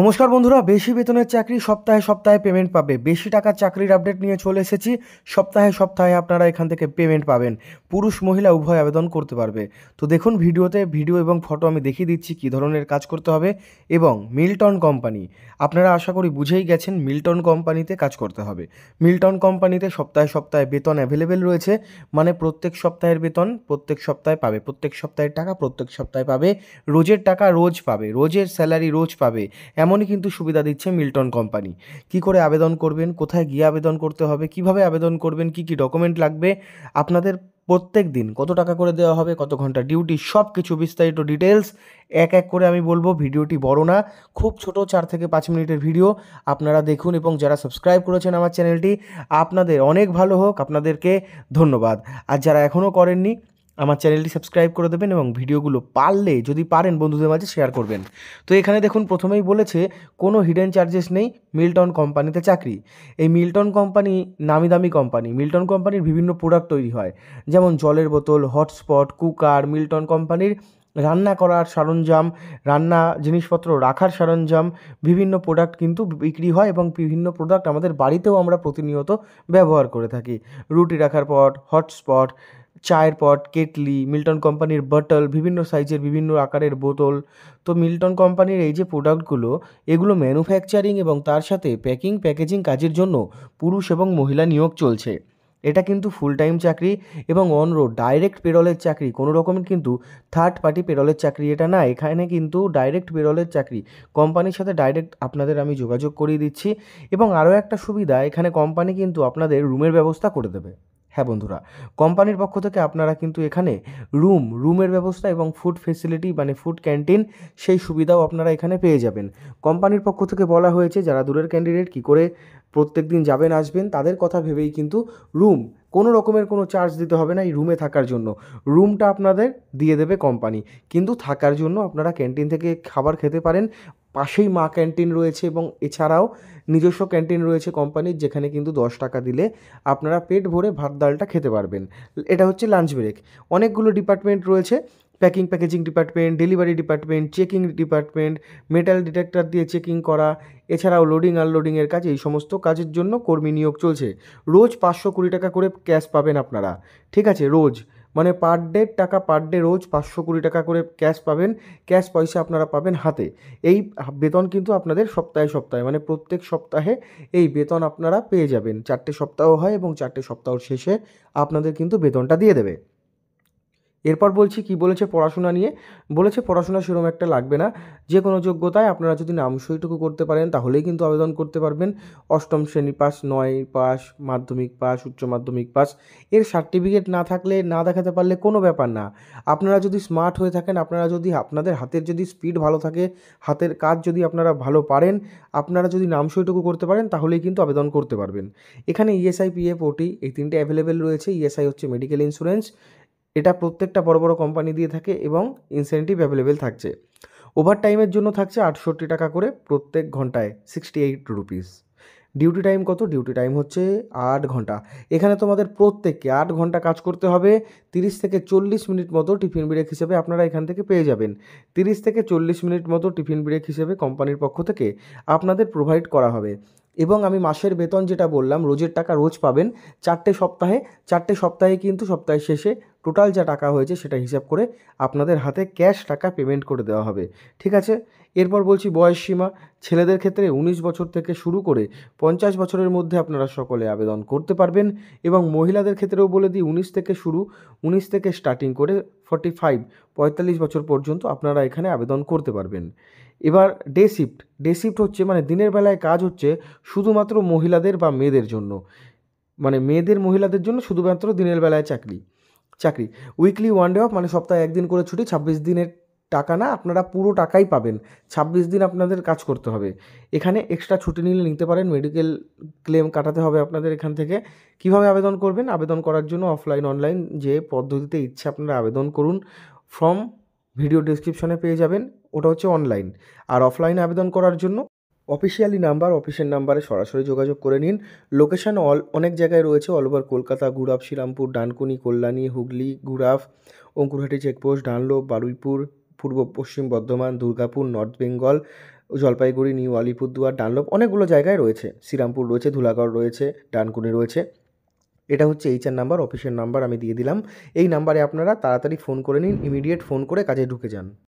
নমস্কার বন্ধুরা বেশি বেতনের চাকরি সপ্তাহে সপ্তাহে পেমেন্ট পাবে বেশি টাকার চাকরির আপডেট নিয়ে চলে এসেছি সপ্তাহে সপ্তাহে আপনারা এখান থেকে পেমেন্ট পাবেন পুরুষ মহিলা উভয় আবেদন করতে পারবে তো দেখুন ভিডিওতে ভিডিও এবং ফটো আমি দেখিয়ে দিচ্ছি কী ধরনের কাজ করতে হবে এবং মিল্টন কোম্পানি আপনারা আশা করি বুঝেই গেছেন মিল্টন কোম্পানিতে কাজ করতে হবে মিল্টন কোম্পানিতে সপ্তাহে সপ্তাহে বেতন অ্যাভেলেবেল রয়েছে মানে প্রত্যেক সপ্তাহের বেতন প্রত্যেক সপ্তাহে পাবে প্রত্যেক সপ্তাহের টাকা প্রত্যেক সপ্তাহে পাবে রোজের টাকা রোজ পাবে রোজের স্যালারি রোজ পাবে এমনই কিন্তু সুবিধা দিচ্ছে মিল্টন কোম্পানি কি করে আবেদন করবেন কোথায় গিয়ে আবেদন করতে হবে কিভাবে আবেদন করবেন কি কি ডকুমেন্ট লাগবে আপনাদের প্রত্যেক দিন কত টাকা করে দেওয়া হবে কত ঘন্টা ডিউটি সব কিছু বিস্তারিত ডিটেলস এক এক করে আমি বলবো ভিডিওটি বড় না খুব ছোট চার থেকে পাঁচ মিনিটের ভিডিও আপনারা দেখুন এবং যারা সাবস্ক্রাইব করেছেন আমার চ্যানেলটি আপনাদের অনেক ভালো হোক আপনাদেরকে ধন্যবাদ আর যারা এখনও করেননি আমার চ্যানেলটি সাবস্ক্রাইব করে দেবেন এবং ভিডিওগুলো পারলে যদি পারেন বন্ধুদের মাঝে শেয়ার করবেন তো এখানে দেখুন প্রথমেই বলেছে কোনো হিডেন চার্জেস নেই মিল্টন কোম্পানিতে চাকরি এই মিল্টন কোম্পানি নামি দামি কোম্পানি মিল্টন কোম্পানির বিভিন্ন প্রোডাক্ট তৈরি হয় যেমন জলের বোতল হটস্পট কুকার মিল্টন কোম্পানির রান্না করার সরঞ্জাম রান্না জিনিসপত্র রাখার সরঞ্জাম বিভিন্ন প্রোডাক্ট কিন্তু বিক্রি হয় এবং বিভিন্ন প্রোডাক্ট আমাদের বাড়িতেও আমরা প্রতিনিয়ত ব্যবহার করে থাকি রুটি রাখার পট হটস্পট চায়ের পট কেটলি মিল্টন কোম্পানির বটল বিভিন্ন সাইজের বিভিন্ন আকারের বোতল তো মিল্টন কোম্পানির এই যে প্রোডাক্টগুলো এগুলো ম্যানুফ্যাকচারিং এবং তার সাথে প্যাকিং প্যাকেজিং কাজের জন্য পুরুষ এবং মহিলা নিয়োগ চলছে এটা কিন্তু ফুল টাইম চাকরি এবং অনরোড ডাইরেক্ট পেরলের চাকরি কোনো রকমের কিন্তু থার্ড পার্টি পেরলের চাকরি এটা না এখানে কিন্তু ডাইরেক্ট পেরলের চাকরি কোম্পানির সাথে ডাইরেক্ট আপনাদের আমি যোগাযোগ করিয়ে দিচ্ছি এবং আরও একটা সুবিধা এখানে কোম্পানি কিন্তু আপনাদের রুমের ব্যবস্থা করে দেবে হ্যাঁ বন্ধুরা কোম্পানির পক্ষ থেকে আপনারা কিন্তু এখানে রুম রুমের ব্যবস্থা এবং ফুড ফেসিলিটি মানে ফুড ক্যান্টিন সেই সুবিধাও আপনারা এখানে পেয়ে যাবেন কোম্পানির পক্ষ থেকে বলা হয়েছে যারা দূরের ক্যান্ডিডেট কি করে প্রত্যেক দিন যাবেন আসবেন তাদের কথা ভেবেই কিন্তু রুম কোনো রকমের কোনো চার্জ দিতে হবে না এই রুমে থাকার জন্য রুমটা আপনাদের দিয়ে দেবে কোম্পানি কিন্তু থাকার জন্য আপনারা ক্যান্টিন থেকে খাবার খেতে পারেন পাশেই মা ক্যান্টিন রয়েছে এবং এছাড়াও নিজস্ব ক্যান্টিন রয়েছে কোম্পানির যেখানে কিন্তু দশ টাকা দিলে আপনারা পেট ভরে ভাত ডালটা খেতে পারবেন এটা হচ্ছে লাঞ্চ ব্রেক অনেকগুলো ডিপার্টমেন্ট রয়েছে packing packaging department delivery department checking department metal detector দিয়ে চেকিং করা এছাড়াও লোডিং আনলোডিংয়ের কাজ এই সমস্ত কাজের জন্য কর্মী নিয়োগ চলছে রোজ পাঁচশো কুড়ি টাকা করে ক্যাশ পাবেন আপনারা ঠিক আছে রোজ মানে পার ডে টাকা পার ডে রোজ পাঁচশো কুড়ি টাকা করে ক্যাশ পাবেন ক্যাশ পয়সা আপনারা পাবেন হাতে এই বেতন কিন্তু আপনাদের সপ্তাহে সপ্তাহে মানে প্রত্যেক সপ্তাহে এই বেতন আপনারা পেয়ে যাবেন চারটে সপ্তাহ হয় এবং চারটে সপ্তাহর শেষে আপনাদের কিন্তু বেতনটা দিয়ে দেবে এরপর বলছি কি বলেছে পড়াশোনা নিয়ে বলেছে পড়াশোনা সেরকম একটা লাগবে না যে কোনো যোগ্যতায় আপনারা যদি নাম সইটুকু করতে পারেন তাহলেই কিন্তু আবেদন করতে পারবেন অষ্টম শ্রেণী পাস নয় পাস মাধ্যমিক পাস উচ্চ মাধ্যমিক পাস এর সার্টিফিকেট না থাকলে না দেখাতে পারলে কোনো ব্যাপার না আপনারা যদি স্মার্ট হয়ে থাকেন আপনারা যদি আপনাদের হাতের যদি স্পিড ভালো থাকে হাতের কাজ যদি আপনারা ভালো পারেন আপনারা যদি নাম সইটুকু করতে পারেন তাহলেই কিন্তু আবেদন করতে পারবেন এখানে ইএসআই পিএফ ওটি এই তিনটে অ্যাভেলেবেল রয়েছে ইএসআই e হচ্ছে মেডিকেল ইন্স্যুরেন্স এটা প্রত্যেকটা বড় বড় কোম্পানি দিয়ে থাকে এবং ইনসেন্টিভ অ্যাভেলেবেল থাকছে ওভার টাইমের জন্য থাকছে আটষট্টি টাকা করে প্রত্যেক ঘন্টায় sixty eight rupees duty time কত ডিউটি টাইম হচ্ছে আট ঘন্টা এখানে তোমাদের প্রত্যেককে আট ঘন্টা কাজ করতে হবে তিরিশ থেকে চল্লিশ মিনিট মতো টিফিন ব্রেক হিসেবে আপনারা এখান থেকে পেয়ে যাবেন তিরিশ থেকে চল্লিশ মিনিট মতো টিফিন ব্রেক হিসেবে কোম্পানির পক্ষ থেকে আপনাদের প্রোভাইড করা হবে এবং আমি মাসের বেতন যেটা বললাম রোজের টাকা রোজ পাবেন চারটে সপ্তাহে চারটে সপ্তাহে কিন্তু সপ্তাহের শেষে টোটাল যা টাকা হয়েছে সেটা হিসাব করে আপনাদের হাতে ক্যাশ টাকা পেমেন্ট করে দেওয়া হবে ঠিক আছে এরপর বলছি বয়স সীমা ছেলেদের ক্ষেত্রে ১৯ বছর থেকে শুরু করে পঞ্চাশ বছরের মধ্যে আপনারা সকলে আবেদন করতে পারবেন এবং মহিলাদের ক্ষেত্রেও বলে দিই ১৯ থেকে শুরু ১৯ থেকে স্টার্টিং করে ফর্টি ফাইভ পঁয়তাল্লিশ বছর পর্যন্ত আপনারা এখানে আবেদন করতে পারবেন এবার ডে শিফট ডে শিফট হচ্ছে মানে দিনের বেলায় কাজ হচ্ছে শুধুমাত্র মহিলাদের বা মেয়েদের জন্য মানে মেয়েদের মহিলাদের জন্য শুধুমাত্র দিনের বেলায় চাকরি চাকরি উইকলি ওয়ান ডে অফ মানে সপ্তাহে একদিন করে ছুটি ছাব্বিশ দিনের টাকা না আপনারা পুরো টাকাই পাবেন ছাব্বিশ দিন আপনাদের কাজ করতে হবে এখানে এক্সট্রা ছুটি নিলে নিতে পারেন মেডিকেল ক্লেম কাটাতে হবে আপনাদের এখান থেকে কিভাবে আবেদন করবেন আবেদন করার জন্য অফলাইন অনলাইন যে পদ্ধতিতে ইচ্ছে আপনারা আবেদন করুন ফর্ম ভিডিও ডিসক্রিপশনে পেয়ে যাবেন ওটা হচ্ছে অনলাইন আর অফলাইনে আবেদন করার জন্য অফিসিয়ালি নাম্বার অফিসের নাম্বারে সরাসরি যোগাযোগ করে নিন লোকেশান অল অনেক জায়গায় রয়েছে অল ওভার কলকাতা গুড়াফ শ্রীরামপুর ডানকুনি কল্যাণী হুগলি গুড়াফ Ankurhati checkpost Dunlop Baruipur Purba Paschim Bardhaman Durgapur north Bengal Jalpaiguri new Alipurduar Dunlop অনেকগুলো জায়গায় রয়েছে শ্রীরামপুর রয়েছে ধুলাগড় রয়েছে ডানকুনি রয়েছে এটা হচ্ছে এইচআর নাম্বার অফিসের নাম্বার আমি দিয়ে দিলাম এই নাম্বারে আপনারা তাড়াতাড়ি ফোন করে নিন ইমিডিয়েট ফোন করে কাজে ঢুকে যান